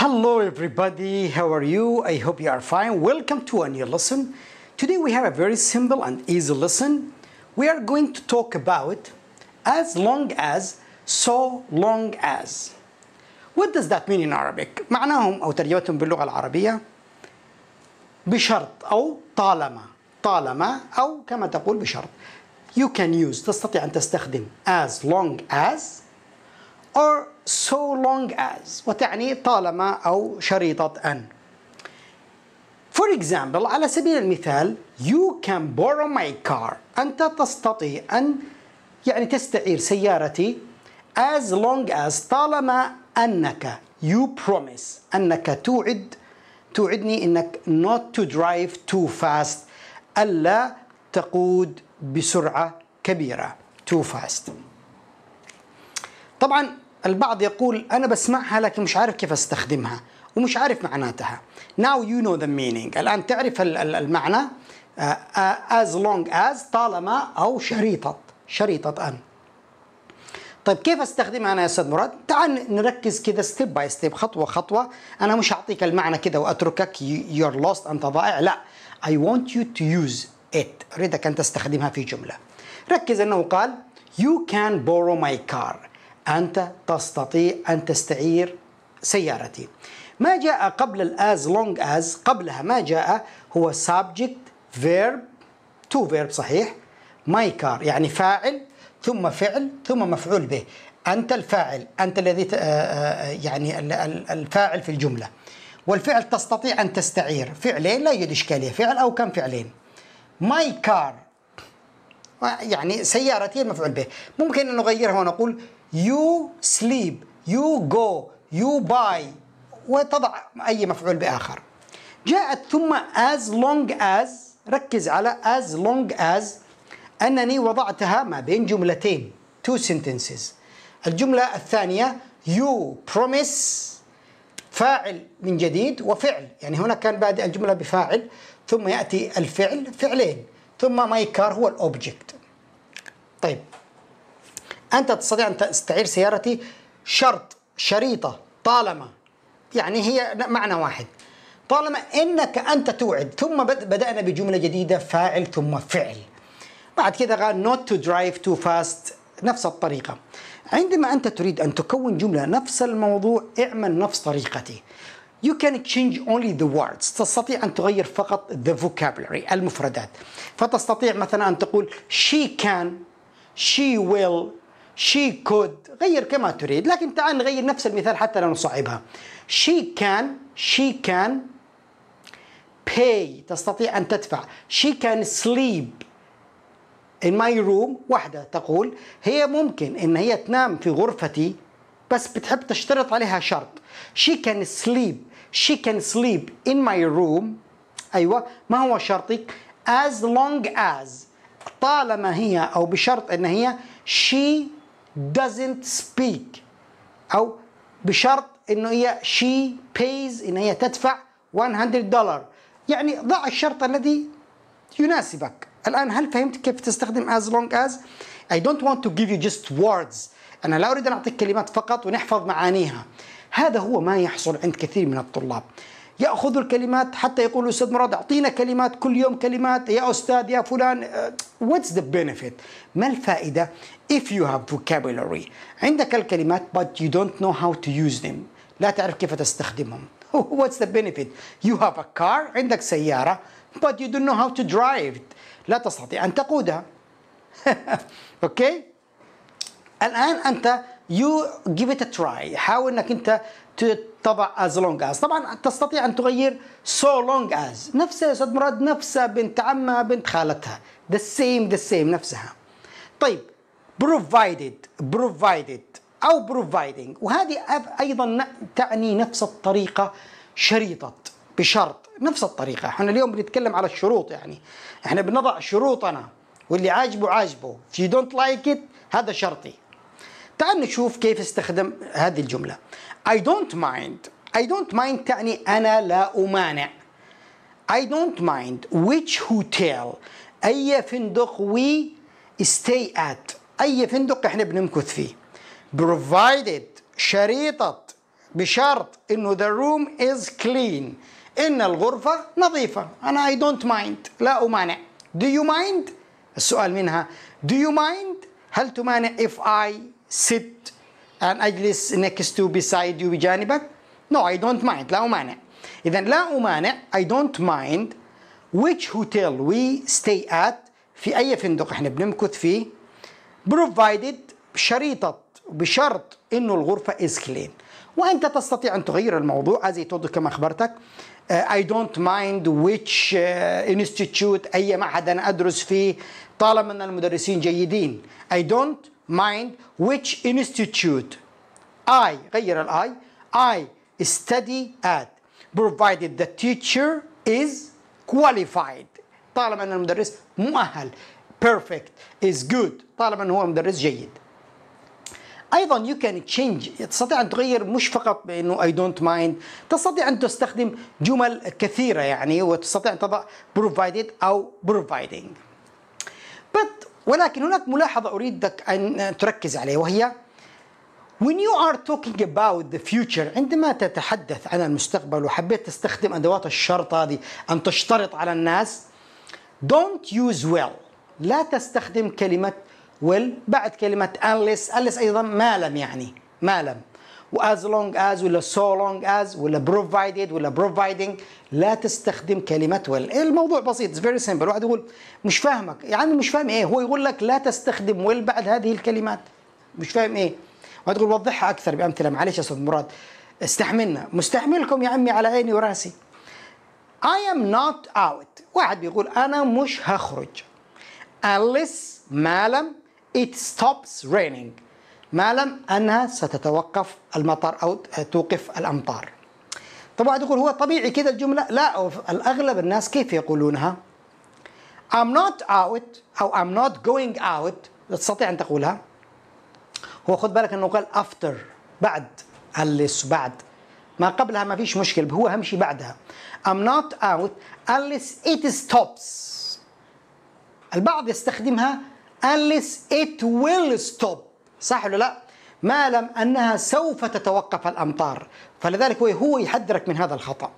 Hello everybody, how are you? I hope you are fine. Welcome to a new lesson. Today we have a very simple and easy lesson. We are going to talk about as long as, so long as. What does that mean in Arabic? معناهم أو ترجمتهم باللغة العربية بشرط أو طالما طالما أو كما تقول بشرط. You can use تستطيع أن تستخدم as long as or so long as وتعني طالما أو شريطة أن For example على سبيل المثال you can borrow my car أنت تستطيع أن يعني تستعير سيارتي as long as طالما أنك you promise أنك توعد توعدني أنك not to drive too fast ألا تقود بسرعة كبيرة too fast طبعا البعض يقول أنا بسمعها لكن مش عارف كيف أستخدمها ومش عارف معناتها now you know the meaning الآن تعرف المعنى آه، آه، as long as طالما أو شريطة شريطة أن طيب كيف استخدمها انا يا استاذ مراد؟ تعال نركز كذا ستيب باي ستيب خطوه خطوه، انا مش اعطيك المعنى كذا واتركك يور لوست انت ضائع، لا اي ونت يو تو يوز ات اريدك ان تستخدمها في جمله. ركز انه قال يو كان بورو ماي كار أنت تستطيع أن تستعير سيارتي ما جاء قبل الأز لونج از قبلها ما جاء هو سابجكت فيرب تو فيرب صحيح ماي كار يعني فاعل ثم فعل ثم مفعول به أنت الفاعل أنت الذي يعني الفاعل في الجملة والفعل تستطيع أن تستعير فعلين لا يوجد إشكالية فعل أو كم فعلين ماي كار يعني سيارتي المفعول به ممكن أن نغيرها ونقول يو سليب يو جو يو باي وتضع أي مفعول بآخر جاءت ثم as long as ركز على as long as أنني وضعتها ما بين جملتين two sentences الجملة الثانية you promise فاعل من جديد وفعل يعني هنا كان بادئ الجملة بفاعل ثم يأتي الفعل فعلين ثم my car هو الأوبجكت طيب أنت تستطيع أن تستعير سيارتي شرط شريطة طالما يعني هي معنى واحد طالما أنك أنت توعد ثم بدأنا بجملة جديدة فاعل ثم فعل بعد كذا قال not to drive too fast نفس الطريقة عندما أنت تريد أن تكون جملة نفس الموضوع اعمل نفس طريقتي You can change only the words تستطيع أن تغير فقط the vocabulary المفردات فتستطيع مثلا أن تقول she can she will شي كود غير كما تريد لكن تعال نغير نفس المثال حتى لا نصعبها شي كان شي كان pay تستطيع أن تدفع she can sleep in my room واحدة تقول هي ممكن إن هي تنام في غرفتي بس بتحب تشترط عليها شرط she can sleep she can sleep in my room أيوة ما هو شرطي as long as طالما هي أو بشرط إن هي she doesn't speak او بشرط انه هي she pays ان هي تدفع 100 دولار يعني ضع الشرط الذي يناسبك الان هل فهمت كيف تستخدم as long as I don't want to give you just words انا لا اريد ان اعطيك كلمات فقط ونحفظ معانيها هذا هو ما يحصل عند كثير من الطلاب يأخذ الكلمات حتى يقول الأستاذ مراد أعطينا كلمات كل يوم كلمات يا أستاذ يا فلان آه، what's the benefit ما الفائدة if you have vocabulary عندك الكلمات but you don't know how to use them لا تعرف كيف تستخدمهم what's the benefit you have a car عندك سيارة but you don't know how to drive it. لا تستطيع أن تقودها أوكي الآن أنت you give it a try حاول أنك أنت طبع as long as طبعا تستطيع أن تغير so long as نفسها يا أستاذ مراد نفسها بنت عمها بنت خالتها the same the same نفسها طيب provided provided أو providing وهذه أيضا تعني نفس الطريقة شريطة بشرط نفس الطريقة احنا اليوم بنتكلم على الشروط يعني احنا بنضع شروطنا واللي عاجبه عاجبه if you don't like it هذا شرطي تعال نشوف كيف استخدم هذه الجملة I don't mind I don't mind تعني أنا لا أمانع I don't mind which hotel أي فندق we stay at أي فندق إحنا بنمكث فيه provided شريطة بشرط إنه the room is clean إن الغرفة نظيفة أنا I don't mind لا أمانع do you mind السؤال منها do you mind هل تمانع if I sit and اجلس next to beside you بجانبك no I don't mind لا امانع اذا لا امانع I don't mind which hotel we stay at في اي فندق احنا بنمكث فيه provided بشريطة بشرط انه الغرفة is clean وانت تستطيع ان تغير الموضوع as I told كما اخبرتك uh, I don't mind which uh, institute أي معهد أنا أدرس فيه طالما أن المدرسين جيدين I don't mind which institute I غير الاي I study at provided the teacher is qualified طالما ان المدرس مؤهل perfect is good طالما ان هو مدرس جيد ايضا you can change تستطيع ان تغير مش فقط بانه I don't mind تستطيع ان تستخدم جمل كثيره يعني وتستطيع ان تضع provided او providing but ولكن هناك ملاحظة أريدك أن تركز عليها وهي When you are talking about the future عندما تتحدث عن المستقبل وحبيت تستخدم أدوات الشرط هذه أن تشترط على الناس don't use will لا تستخدم كلمة will بعد كلمة unless unless أيضا ما لم يعني ما لم واز لونج از ولا سو لونج از ولا بروفايدد ولا بروفايدنج لا تستخدم كلمات ويل إيه الموضوع بسيط فيري سمبل واحد يقول مش فاهمك يا يعني عم مش فاهم ايه هو يقول لك لا تستخدم ويل بعد هذه الكلمات مش فاهم ايه واحد يقول وضحها اكثر بامثله معلش يا استاذ مراد استحملنا مستحملكم يا عمي على عيني وراسي I am not out واحد بيقول انا مش هخرج unless ما لم it stops raining ما لم أنها ستتوقف المطر أو توقف الأمطار طبعا يقول هو طبيعي كده الجملة لا الأغلب الناس كيف يقولونها I'm not out أو I'm not going out تستطيع أن تقولها هو خذ بالك أنه قال after بعد اليس بعد ما قبلها ما فيش مشكلة هو همشي بعدها I'm not out unless it stops البعض يستخدمها unless it will stop صح ولا لا؟ ما لم أنها سوف تتوقف الأمطار فلذلك هو يحذرك من هذا الخطأ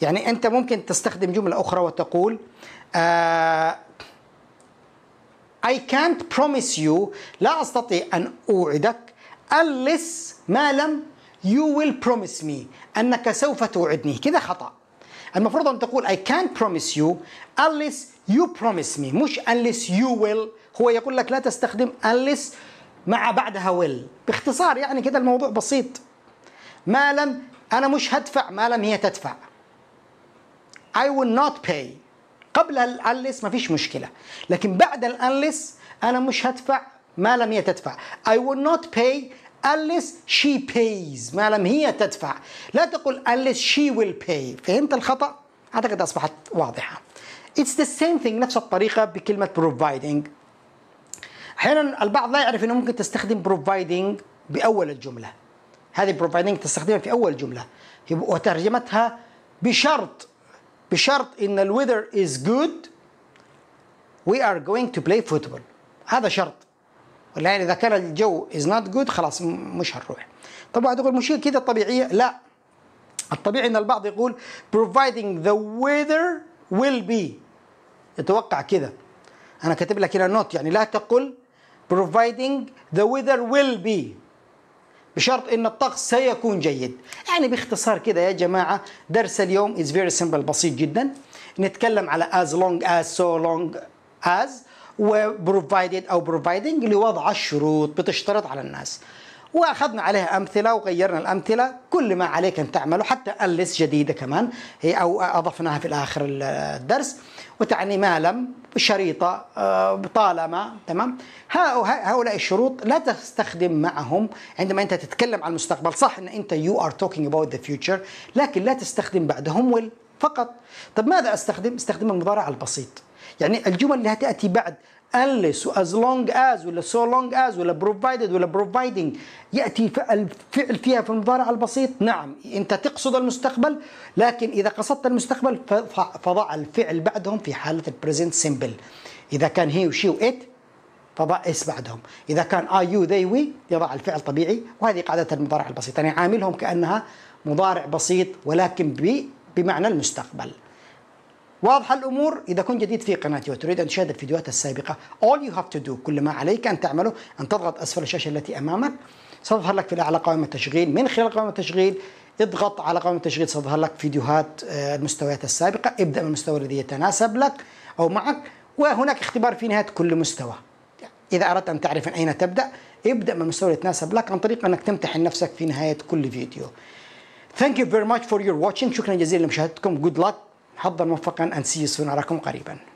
يعني أنت ممكن تستخدم جملة أخرى وتقول آه I can't promise you لا أستطيع أن أوعدك unless ما لم you will promise me أنك سوف توعدني كذا خطأ المفروض أن تقول I can't promise you unless you promise me مش unless you will هو يقول لك لا تستخدم unless مع بعدها ويل باختصار يعني كده الموضوع بسيط ما لم أنا مش هدفع ما لم هي تدفع I will not pay قبل الأنلس فيش مشكلة لكن بعد الأنلس أنا مش هدفع ما لم هي تدفع I will not pay unless she pays ما لم هي تدفع لا تقل unless she will pay فهمت الخطأ؟ أعتقد أصبحت واضحة It's the same thing نفس الطريقة بكلمة providing احيانا البعض لا يعرف انه ممكن تستخدم بروفايدنج باول الجمله هذه بروفايدنج تستخدمها في اول جمله وترجمتها بشرط بشرط ان الويذر از جود وي ار جوينج تو بلاي فوتبول هذا شرط يعني اذا كان الجو از نوت جود خلاص مش هنروح واحد يقول مش كده طبيعيه لا الطبيعي ان البعض يقول providing the weather will be يتوقع كذا انا كاتب لك هنا نوت يعني لا تقل providing the weather will be بشرط ان الطقس سيكون جيد يعني باختصار كده يا جماعه درس اليوم is very simple بسيط جدا نتكلم على as long as so long as و provided او providing لوضع الشروط بتشترط على الناس واخذنا عليها امثله وغيرنا الامثله كل ما عليك ان تعمله حتى الس جديده كمان هي او اضفناها في اخر الدرس وتعني ما لم شريطه آه، طالما تمام هؤلاء الشروط لا تستخدم معهم عندما انت تتكلم عن المستقبل صح ان انت يو ار توكينج اباوت ذا فيوتشر لكن لا تستخدم بعدهم فقط طب ماذا استخدم استخدم المضارع البسيط يعني الجمل اللي هتاتي بعد unless as long as ولا so long as ولا provided ولا providing ياتي الفعل فيها في المضارع البسيط نعم انت تقصد المستقبل لكن اذا قصدت المستقبل فضع الفعل بعدهم في حاله البريزنت سمبل اذا كان هي وشي وات فضع اس بعدهم اذا كان اي يو ذي وي يضع الفعل طبيعي وهذه قاعده المضارع البسيط يعني عاملهم كانها مضارع بسيط ولكن بمعنى المستقبل واضحة الأمور؟ إذا كنت جديد في قناتي وتريد أن تشاهد الفيديوهات السابقة all you have to do كل ما عليك أن تعمله أن تضغط أسفل الشاشة التي أمامك ستظهر لك في الأعلى قائمة التشغيل من خلال قائمة التشغيل اضغط على قائمة التشغيل ستظهر لك فيديوهات آه، المستويات السابقة ابدأ من المستوى الذي يتناسب لك أو معك وهناك اختبار في نهاية كل مستوى إذا أردت أن تعرف من أين تبدأ ابدأ من المستوى الذي يتناسب لك عن طريق أنك تمتحن نفسك في نهاية كل فيديو Thank you very much for your watching شكرا جزيلا لمشاهدتكم good luck حظا موفقا أنسيس نراكم قريبا